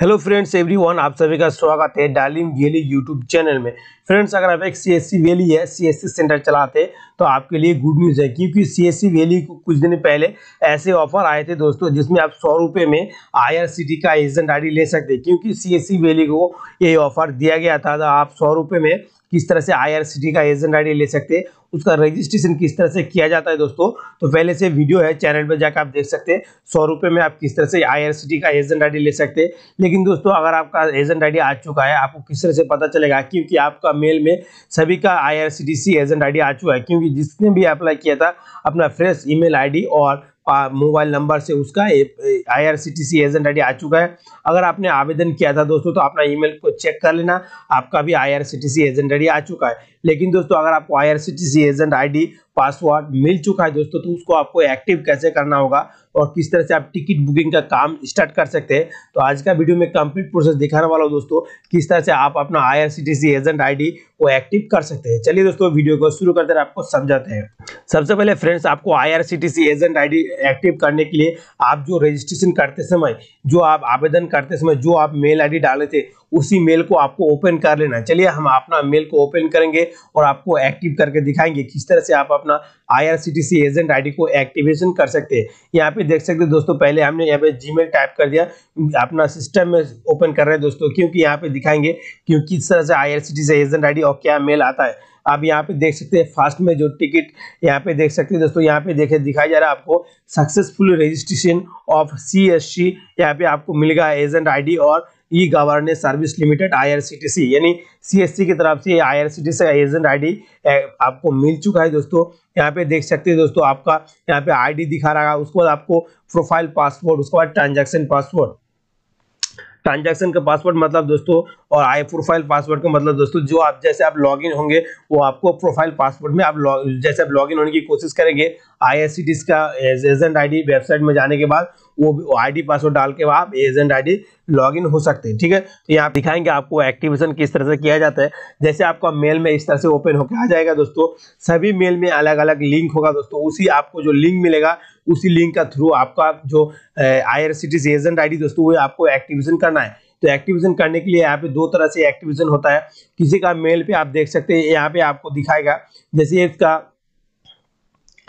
hello friends everyone आप सभी का स्वागत है डालिम वेली यूट्यूब चैनल में फ्रेंड्स अगर आप एक सीएससी वैली या सीएससी सेंटर चलाते तो आपके लिए गुड न्यूज़ है क्योंकि सीएससी वैली को कुछ दिन पहले ऐसे ऑफर आए थे दोस्तों जिसमें आप सौ रुपये में आईआरसीटी का एजेंट आईडी ले सकते क्योंकि सी वैली को ये ऑफर दिया गया था तो आप सौ रुपये में किस तरह से आई का एजेंट आई ले सकते हैं उसका रजिस्ट्रेशन किस तरह से किया जाता है दोस्तों तो पहले से वीडियो है चैनल पर जाकर आप देख सकते हैं सौ रुपये में आप किस तरह से आई का एजेंट आई ले सकते हैं लेकिन दोस्तों अगर आपका एजेंट आई आ चुका है आपको किस तरह से पता चलेगा क्योंकि आपका मेल में सभी का आई एजेंट आई आ चुका है क्योंकि जिसने भी अप्लाई किया था अपना फ्रेश ई मेल और मोबाइल नंबर से उसका आईआरसीटीसी एजेंट आई आ चुका है अगर आपने आवेदन किया था दोस्तों तो अपना ईमेल को चेक कर लेना आपका भी आईआरसीटीसी एजेंट आई आ चुका है लेकिन दोस्तों अगर आपको आईआरसीटीसी एजेंट आईडी पासवर्ड मिल चुका है दोस्तों तो उसको आपको एक्टिव कैसे करना होगा और किस तरह से आप टिकट बुकिंग का काम स्टार्ट कर सकते हैं तो आज का वीडियो में कंप्लीट प्रोसेस दिखाने वाला हूँ दोस्तों किस तरह से आप अपना आईआरसीटीसी एजेंट आईडी को एक्टिव कर सकते हैं चलिए दोस्तों वीडियो को शुरू करते आपको समझाते हैं सबसे पहले फ्रेंड्स आपको आई एजेंट आई एक्टिव करने के लिए आप जो रजिस्ट्रेशन करते समय जो आप आवेदन करते समय जो आप मेल आई डाले थे उसी मेल को आपको ओपन कर लेना चलिए हम अपना मेल को ओपन करेंगे और आपको एक्टिव करके दिखाएंगे किस तरह से आप अपना आईआरसीटीसी एजेंट आईडी को एक्टिवेशन कर सकते हैं यहाँ पे देख सकते हैं दोस्तों पहले हमने यहाँ पे जीमेल टाइप कर दिया अपना सिस्टम में ओपन कर रहे हैं दोस्तों क्योंकि यहाँ पे दिखाएंगे क्योंकि किस तरह से आई एजेंट आई और क्या मेल आता है आप यहाँ पे देख सकते हैं फास्ट में जो टिकट यहाँ पे देख सकते हैं दोस्तों यहाँ पे देखे दिखाया जा रहा है आपको successful registration of C S C यहाँ पे आपको मिलेगा एजेंट आईडी और e governance service limited IRCTC यानी सीएससी की तरफ से आईआरसीटीसी का एजेंट आईडी आपको मिल चुका है दोस्तों यहाँ पे देख सकते हैं दोस्तों आपका यहाँ पे आईडी दिखा रहा है उसके बाद आपको प्रोफाइल पासवर्ड उसके बाद ट्रांजेक्शन पासवर्ड ट्रांजैक्शन का पासवर्ड मतलब दोस्तों और आई प्रोफाइल पासवर्ड का मतलब दोस्तों जो आप जैसे आप लॉगिन होंगे वो आपको प्रोफाइल पासवर्ड में आप जैसे आप लॉगिन होने की कोशिश करेंगे आई का एजेंट आईडी वेबसाइट में जाने के बाद वो आईडी पासवर्ड डाल के आप एजेंट आईडी लॉगिन हो सकते हैं ठीक है तो यहाँ दिखाएंगे आपको एक्टिवेशन किस तरह से किया जाता है जैसे आपका मेल में इस तरह से ओपन होकर आ जाएगा दोस्तों सभी मेल में अलग अलग लिंक होगा दोस्तों उसी आपको जो लिंक मिलेगा उसी लिंक का थ्रू आपका जो I R C T agent I दोस्तों वो आपको एक्टिवेशन करना है तो एक्टिवेशन करने के लिए यहाँ पे दो तरह से एक्टिवेशन होता है किसी का मेल पे आप देख सकते हैं यहाँ पे आपको दिखाएगा जैसे इसका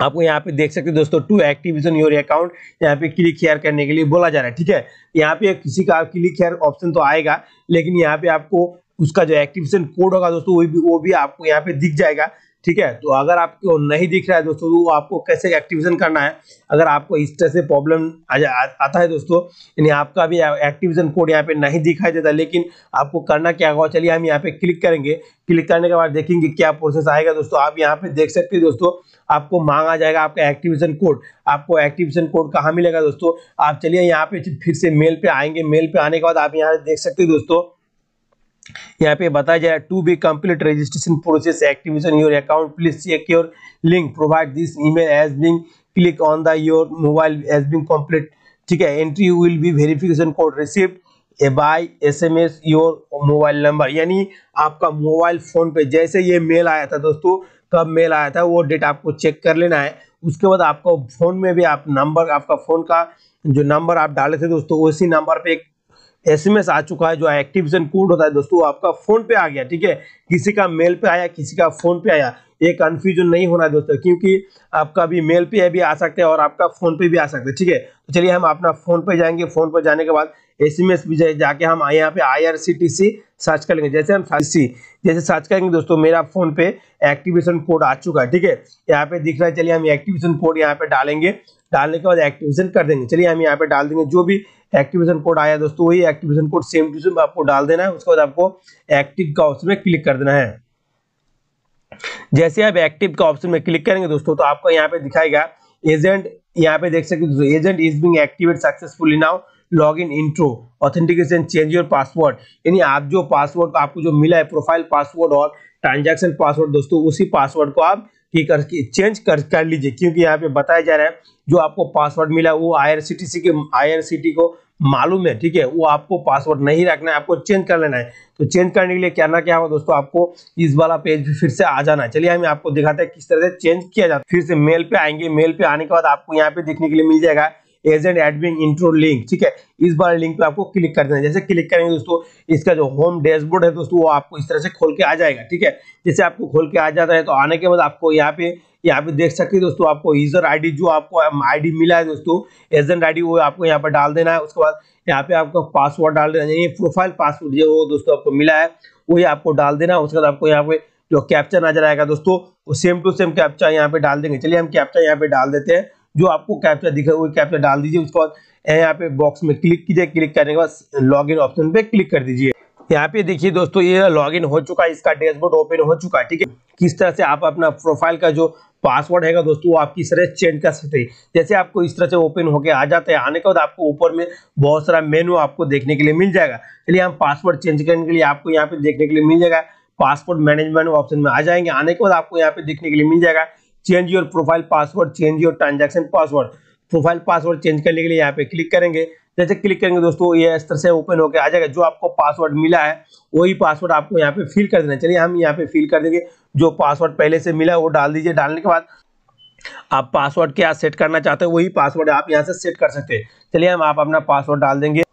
आपको यहाँ पे देख सकते हैं दोस्तों टू एक्टिवेशन योर अकाउंट यहाँ पे क्लिक हेयर करने के लिए बोला जा रहा है ठीक है यहाँ पे किसी का क्लिक हेयर ऑप्शन तो आएगा लेकिन यहाँ पे आपको उसका जो एक्टिवेशन कोड होगा दोस्तों वो भी वो भी आपको यहाँ पे दिख जाएगा ठीक है तो अगर आपको नहीं दिख रहा है दोस्तों वो तो आपको कैसे एक्टिवेशन करना है अगर आपको इस तरह से प्रॉब्लम आता है दोस्तों यानी आपका भी एक्टिवेशन कोड यहाँ पे नहीं दिखाई देता लेकिन आपको करना क्या होगा चलिए हम यहाँ पे क्लिक करेंगे क्लिक करने के बाद देखेंगे क्या प्रोसेस आएगा दोस्तों आप यहाँ पे देख सकते हैं दोस्तों आपको मांगा जाएगा आपका एक्टिवेशन कोड आपको एक्टिवेशन कोड कहाँ मिलेगा दोस्तों आप चलिए यहाँ पे फिर से मेल पे आएंगे मेल पे आने के बाद आप यहाँ देख सकते हैं दोस्तों यहाँ पे बताया जा रहा है to be complete registration process activation your account please check your link provide this email as being click on the your mobile as being complete ठीक है entry will be verification code a by S M S your mobile number यानी आपका mobile phone पे जैसे ये mail आया था दोस्तों कब मेल आया था वो डेट आपको चेक कर लेना है उसके बाद आपको फोन में भी आप नंबर आपका फोन का जो नंबर आप डाले थे दोस्तों उसी नंबर पे एक एसएमएस आ चुका है जो एक्टिवेशन कोड होता है दोस्तों आपका फोन पे आ गया ठीक है किसी का मेल पे आया किसी का फोन पे आया ये कन्फ्यूजन नहीं होना है दोस्तों क्योंकि आपका भी मेल पे भी आ सकते हैं और आपका फोन पे भी आ सकते हैं ठीक है तो चलिए हम अपना फोन पे जाएंगे फोन पर जाने के बाद एसएमएस भी जाके हम यहाँ पे आईआरसीटीसी सर्च कर लेंगे जैसे हम सी जैसे सर्च करेंगे दोस्तों मेरा फोन पे एक्टिवेशन कोड आ चुका है ठीक है यहाँ पे दिख रहा है चलिए हम एक्टिवेशन कोड यहाँ पे डालेंगे डालने के बाद एक्टिवेशन कर देंगे चलिए हम यहाँ पे डाल देंगे जो भी एक्टिवेशन कोड आया दोस्तों वही activation code same to same आपको डाल देना है उसके बाद आपको एक्टिव का ऑप्शन में क्लिक कर देना है जैसे आप एक्टिव का ऑप्शन में क्लिक करेंगे दोस्तों तो आपको यहाँ पे दिखाएगा एजेंट यहाँ पे देख सकते हो दोस्तों agent is being activate successfully now log in intro authentication change your password यानी आप जो पासवर्ड आपको जो मिला है प्रोफाइल पासवर्ड और ट्रांजेक्शन पासवर्ड दोस्तों उसी पासवर्ड को आप की कर चेंज कर कर लीजिए क्योंकि यहाँ पे बताया जा रहा है जो आपको पासवर्ड मिला वो आईआरसीटीसी के आईआरसीटी को मालूम है ठीक है वो आपको पासवर्ड नहीं रखना है आपको चेंज कर लेना है तो चेंज करने के लिए क्या ना क्या होगा दोस्तों आपको इस वाला पेज भी फिर से आ जाना है चलिए हम आपको दिखाते हैं किस तरह से चेंज किया जाता है फिर से मेल पे आएंगे मेल पे आने के बाद आपको यहाँ पे देखने के लिए मिल जाएगा एजेंट एडमिन इंट्रो लिंक ठीक है इस बार लिंक पे आपको क्लिक कर देना जैसे क्लिक करेंगे दोस्तों इसका जो होम डैशबोर्ड है दोस्तों वो आपको इस तरह से खोल के आ जाएगा ठीक है जैसे आपको खोल के आ जाता है तो आने के बाद आपको यहाँ पे यहाँ पे देख सकते हैं दोस्तों आपको यूजर आईडी जो आपको um, आईडी मिला है दोस्तों एजेंट आईडी वो आपको यहाँ पर डाल देना है उसके बाद यहाँ पे आपको पासवर्ड डाल देना है प्रोफाइल पासवर्ड जो वो दोस्तों आपको मिला है वही आपको डाल देना है उसके बाद आपको यहाँ पे जो कैप्चा नजर आएगा दोस्तों वो सेम टू सेम कैप्चा यहाँ पे डाल देंगे चलिए हम कैप्चा यहाँ पे डाल देते हैं जो आपको कैप्चा दिखा वो कैप्चा डाल दीजिए उसके बाद यहाँ पे बॉक्स में क्लिक कीजिए क्लिक करने के बाद इन ऑप्शन पे क्लिक कर दीजिए यहाँ पे देखिए दोस्तों ये लॉगिन हो चुका है इसका डैशबोर्ड ओपन हो चुका है ठीक है किस तरह से आप अपना प्रोफाइल का जो पासवर्ड है दोस्तों वो आप किस तरह चेंज कर सकते हैं जैसे आपको इस तरह से ओपन होके आ जाता है आने के बाद आपको ऊपर में बहुत सारा मेनू आपको देखने के लिए मिल जाएगा चलिए हम पासवर्ड चेंज करने के लिए आपको यहाँ पे देखने के लिए मिल जाएगा पासपोर्ट मैनेजमेंट ऑप्शन में आ जाएंगे आने के बाद आपको यहाँ पे देखने के लिए मिल जाएगा change your profile password change your transaction password profile password change करने के लिए यहाँ पे क्लिक करेंगे जैसे क्लिक करेंगे दोस्तों ये इस तरह से ओपन होकर आ जाएगा जो आपको पासवर्ड मिला है वही पासवर्ड आपको यहाँ पे फिल कर देना चलिए हम यहाँ पे फिल कर देंगे जो पासवर्ड पहले से मिला वो डाल दीजिए डालने के बाद आप पासवर्ड क्या सेट करना चाहते हो वही पासवर्ड आप यहाँ से सेट कर सकते हैं चलिए हम आप अपना पासवर्ड डाल देंगे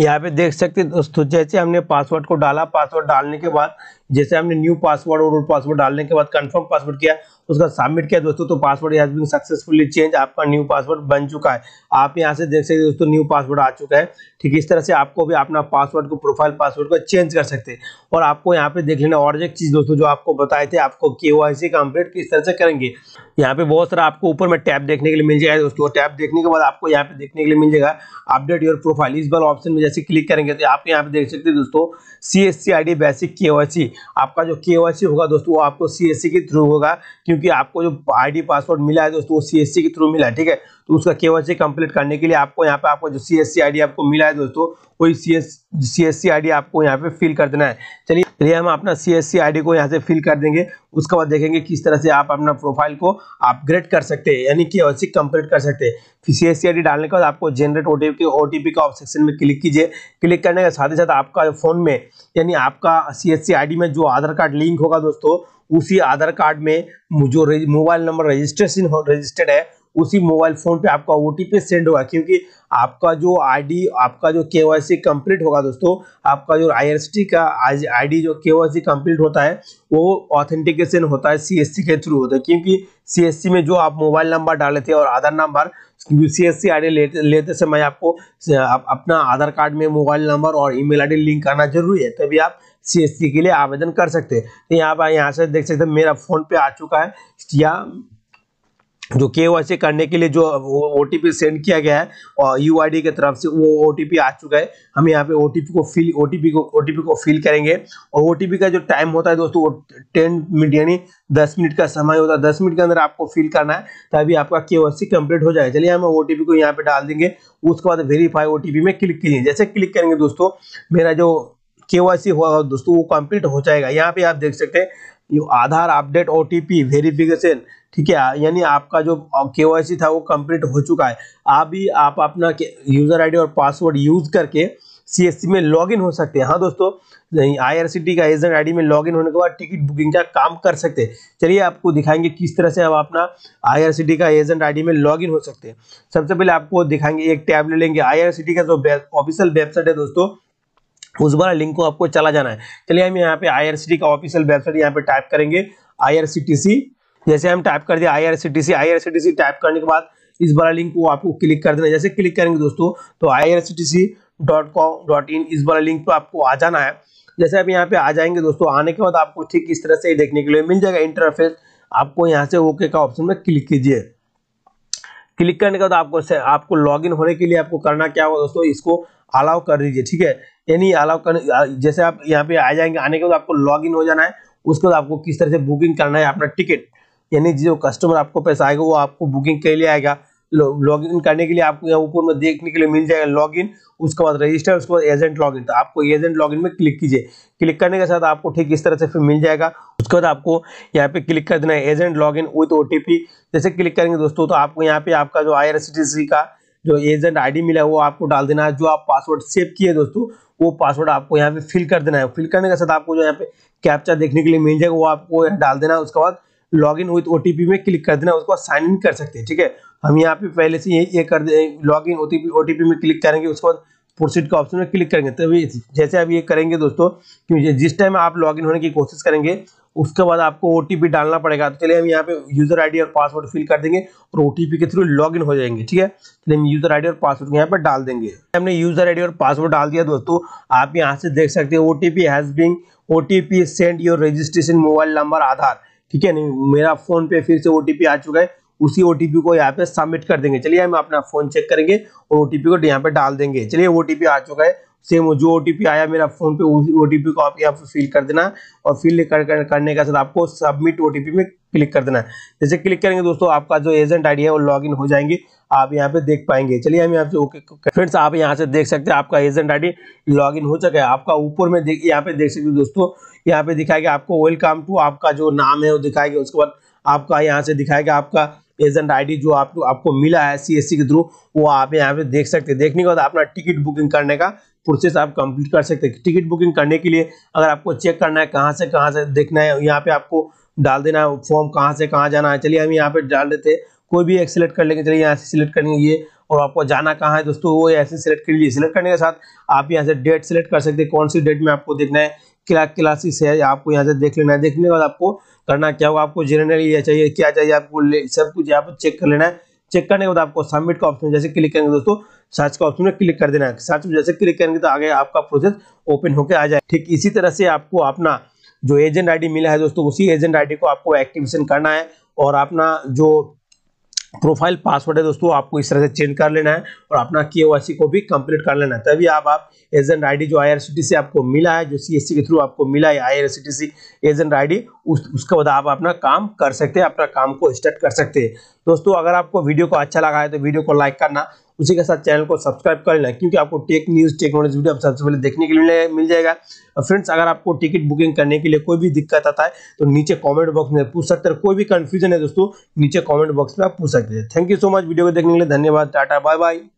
यहाँ पे देख सकते हैं दोस्तों जैसे हमने पासवर्ड को डाला पासवर्ड डालने के बाद जैसे हमने न्यू पासवर्ड और पासवर्ड डालने के बाद कंफर्म पासवर्ड किया उसका सबमिट किया दोस्तों तो password has been successfully change आपका न्यू पासवर्ड बन चुका है आप यहाँ से देख सकते हैं दोस्तों न्यू पासवर्ड आ चुका है ठीक है इस तरह से आपको भी अपना पासवर्ड को प्रोफाइल पासवर्ड को चेंज कर सकते हैं और आपको यहाँ पे देख लेना और एक चीज़ दोस्तों जो आपको बताए थे आपको के वाई सी कंप्लीट किस तरह से करेंगे यहाँ पे बहुत सारा आपको ऊपर में टैब देखने के लिए मिल जाएगा दोस्तों टैब देखने के बाद आपको यहाँ पे देखने के लिए मिल जाएगा अपडेट योर प्रोफाइल इस बार ऑप्शन में जैसे क्लिक करेंगे तो आप यहाँ पे देख सकते हैं दोस्तों C S C I D basic K Y C आपका जो के वाई सी होगा दोस्तों वो आपको सी एस सी के थ्रू होगा क्योंकि क्योंकि आपको जो आईडी पासवर्ड मिला है दोस्तों वो सी के थ्रू मिला है ठीक है तो उसका केवासी कंप्लीट करने के लिए आपको यहाँ पे आपको जो सी एस आपको मिला है दोस्तों वही सी एस सी एस आपको यहाँ पे फिल कर देना है चलिए चलिए हम अपना सी एस सी को यहाँ से फिल कर देंगे उसके बाद देखेंगे किस तरह से आप अपना प्रोफाइल को अपग्रेड कर सकते हैं यानी कि अवश्य कंप्लीट कर सकते हैं फिर सी एस सी डालने के बाद आपको जनरेट ओ टी का ऑप्शन में क्लिक कीजिए क्लिक करने के साथ ही साथ आपका फ़ोन में यानी आपका सी एस सी में जो आधार कार्ड लिंक होगा दोस्तों उसी आधार कार्ड में जो मोबाइल नंबर रजिस्ट्रेशन रजिस्टर्ड है उसी मोबाइल फ़ोन पे आपका ओ सेंड होगा क्योंकि आपका जो आईडी आपका जो के वाई कंप्लीट होगा दोस्तों आपका जो आई का आईडी जो के वाई कंप्लीट होता है वो ऑथेंटिकेशन होता है सी के थ्रू होता है क्योंकि सी में जो आप मोबाइल नंबर डाले थे और आधार नंबर सी एस सी आई लेते, लेते समय आपको आप अपना आधार कार्ड में मोबाइल नंबर और ईमेल आईडी लिंक करना जरूरी है तभी आप सी एस सी के लिए आवेदन कर सकते हैं तो यहाँ पर यहाँ से देख सकते हैं मेरा फ़ोन पे आ चुका है या जो के वाई सी करने के लिए जो ओ टी पी सेंड किया गया है और यू आई डी की तरफ से वो ओ टी पी आ चुका है हम यहाँ पे ओ टी पी को फिल ओ टी पी को ओ टी पी को फिल करेंगे और ओ टी पी का जो टाइम होता है दोस्तों टेन मिनट यानी दस मिनट का समय होता है दस मिनट के अंदर आपको फिल करना है तभी आपका के वाई सी कंप्लीट हो जाएगा चलिए हम ओ टी पी को यहाँ पे डाल देंगे उसके बाद वेरीफाई ओ टी पी में क्लिक कीजिए जैसे क्लिक करेंगे दोस्तों मेरा जो के वाई सी हुआ दोस्तों वो कम्प्लीट हो जाएगा यहाँ पे आप देख सकते हैं Aadhaar update O T P verification ठीक है यानी आपका जो के था वो कंप्लीट हो चुका है अभी आप अपना यूज़र आईडी और पासवर्ड यूज़ करके सी में लॉगिन हो सकते हैं हाँ दोस्तों आईआरसीटी का एजेंट आईडी में लॉगिन होने के बाद टिकट बुकिंग का काम कर सकते हैं चलिए आपको दिखाएंगे किस तरह से आप अपना आईआरसीटी का एजेंट आईडी में लॉगिन हो सकते हैं सबसे पहले आपको दिखाएंगे एक टैब ले लेंगे टी का जो ऑफिशियल वेबसाइट है दोस्तों उस बार लिंक को आपको चला जाना है चलिए हम यहाँ पे टी का ऑफिशियल वेबसाइट यहाँ पे टाइप करेंगे आई सी जैसे हम टाइप कर दिया I R C T C I R C T C type करने के बाद इस बड़ा लिंक को आपको क्लिक कर देना जैसे क्लिक करेंगे दोस्तों तो I R C T C dot com dot in इस बड़ा लिंक पर आपको आ जाना है जैसे आप यहाँ पे आ जाएंगे दोस्तों आने के बाद आपको ठीक इस तरह से देखने के लिए मिल जाएगा इंटरफेस आपको यहाँ से ओके का ऑप्शन में क्लिक कीजिए क्लिक करने के बाद आपको से, आपको लॉगिन होने के लिए आपको करना क्या होगा दोस्तों इसको अलाउ कर दीजिए ठीक है यानी अलाउ कर जैसे आप यहाँ पे आ जाएंगे आने के बाद आपको इन हो जाना है उसके बाद आपको किस तरह से बुकिंग करना है अपना टिकट यानी जो कस्टमर आपको पैसा आएगा वो आपको बुकिंग के लिए आएगा लॉग इन करने के लिए आपको यहाँ ऊपर में देखने के लिए मिल जाएगा लॉग इन उसके बाद रजिस्टर उसके बाद एजेंट लॉग इन तो आपको एजेंट लॉग इन में क्लिक कीजिए क्लिक करने के साथ आपको ठीक इस तरह से फिर मिल जाएगा उसके बाद आपको यहाँ पे क्लिक कर देना है agent log in with O जैसे क्लिक करेंगे दोस्तों तो आपको यहाँ पे आपका जो आई का जो एजेंट आई मिला है वो आपको डाल देना है जो आप पासवर्ड सेव किए दोस्तों वो पासवर्ड आपको यहाँ पे फिल कर देना है फिल करने के साथ आपको जो यहाँ पे कैप्चा देखने के लिए मिल जाएगा वो आपको डाल देना है उसके बाद लॉग इन विथ ओटीपी में क्लिक कर देना उसको साइन इन कर सकते हैं ठीक है हम यहाँ पे पहले से ये कर लॉग इन ओटीपी ओटीपी में क्लिक करेंगे उसके बाद प्रोसीड का ऑप्शन में क्लिक करेंगे तभी जैसे आप ये करेंगे दोस्तों कि जिस टाइम आप इन होने की कोशिश करेंगे उसके बाद आपको ओ डालना पड़ेगा तो चलिए हम यहाँ पे यूजर आईडी और पासवर्ड फिल कर देंगे और ओ के थ्रू लॉगिन हो जाएंगे ठीक है चलिए हम यूजर आईडी और पासवर्ड यहाँ पर डाल देंगे हमने यूजर आईडी और पासवर्ड डाल दिया दोस्तों आप यहाँ से देख सकते हैं O T P has being O T P send your registration mobile number Aadhaar ठीक है नहीं मेरा फोन पे फिर से ओटीपी आ चुका है उसी ओटीपी को यहाँ पे सबमिट कर देंगे चलिए हम अपना फोन चेक करेंगे और ओटीपी को यहाँ पे डाल देंगे चलिए ओटीपी आ चुका है सेम जो ओटीपी आया मेरा फोन पे उसी ओटीपी को आप यहाँ पे फिल कर देना और फिल कर, कर, करने के साथ आपको सबमिट ओटीपी में क्लिक कर देना जैसे क्लिक करेंगे दोस्तों आपका जो एजेंट आईडी है वो लॉगिन हो जाएंगे आप यहाँ पे देख पाएंगे चलिए हम यहाँ से ओके फ्रेंड्स आप यहाँ से देख सकते हैं आपका एजेंट आईडी लॉगिन हो चुका है आपका ऊपर में यहाँ पे देख सकते हो दोस्तों यहाँ पे दिखाएगा आपको वेलकम टू आपका जो नाम है वो दिखाएगा उसके बाद आपका यहाँ से दिखाएगा आपका एजेंट आईडी जो आपको आपको मिला है सीएससी के थ्रू वो आप यहाँ पे देख सकते हैं देखने के बाद अपना टिकट बुकिंग करने का प्रोसेस आप कंप्लीट कर सकते हैं टिकट बुकिंग करने के लिए अगर आपको चेक करना है कहाँ से कहाँ से देखना है यहाँ पे आपको डाल देना है फॉर्म कहाँ से कहाँ जाना है चलिए हम यहाँ पे डाल देते हैं कोई भी एक सिलेक्ट कर लेंगे चलिए यहाँ से सिलेक्ट करेंगे ये और आपको जाना कहाँ है दोस्तों वो ऐसे सिलेक्ट कर लीजिए सिलेक्ट करने के साथ आप यहाँ से डेट सिलेक्ट कर सकते हैं कौन सी डेट में आपको देखना है क्ला क्लासेस है आपको यहाँ से देख लेना है देखने के बाद आपको करना क्या होगा आपको जनरल चाहिए क्या चाहिए आपको सब कुछ यहाँ पर चेक कर लेना है चेक करने के बाद आपको सबमिट का ऑप्शन जैसे क्लिक करेंगे दोस्तों सर्च का ऑप्शन में क्लिक कर देना है सर्च जैसे क्लिक करेंगे तो आगे आपका प्रोसेस ओपन होकर आ जाए ठीक इसी तरह से आपको अपना जो एजेंट आईडी मिला है दोस्तों उसी एजेंट आईडी को आपको एक्टिवेशन करना है और अपना जो प्रोफाइल पासवर्ड है दोस्तों आपको इस तरह से चेंज कर लेना है और अपना के को भी कंप्लीट कर लेना है तभी आप आप एजेंट आईडी जो आई से आपको मिला है जो सी के थ्रू आपको मिला है आई एजेंट आईडी उस उसके बाद आप अपना काम कर सकते हैं अपना काम को स्टार्ट कर सकते हैं दोस्तों अगर आपको वीडियो को अच्छा लगा है तो वीडियो को लाइक करना उसी के साथ चैनल को सब्सक्राइब कर लेना क्योंकि आपको टेक न्यूज़ टेक्नोलॉजी वीडियो सबसे पहले देखने के लिए मिल जाएगा और फ्रेंड्स अगर आपको टिकट बुकिंग करने के लिए कोई भी दिक्कत आता है तो नीचे कॉमेंट बॉक्स में पूछ सकते हैं कोई भी कन्फ्यूजन है दोस्तों नीचे कॉमेंट बॉक्स में आप पूछ सकते हैं thank you so much video को देखने के लिए धन्यवाद टाटा बाय बाय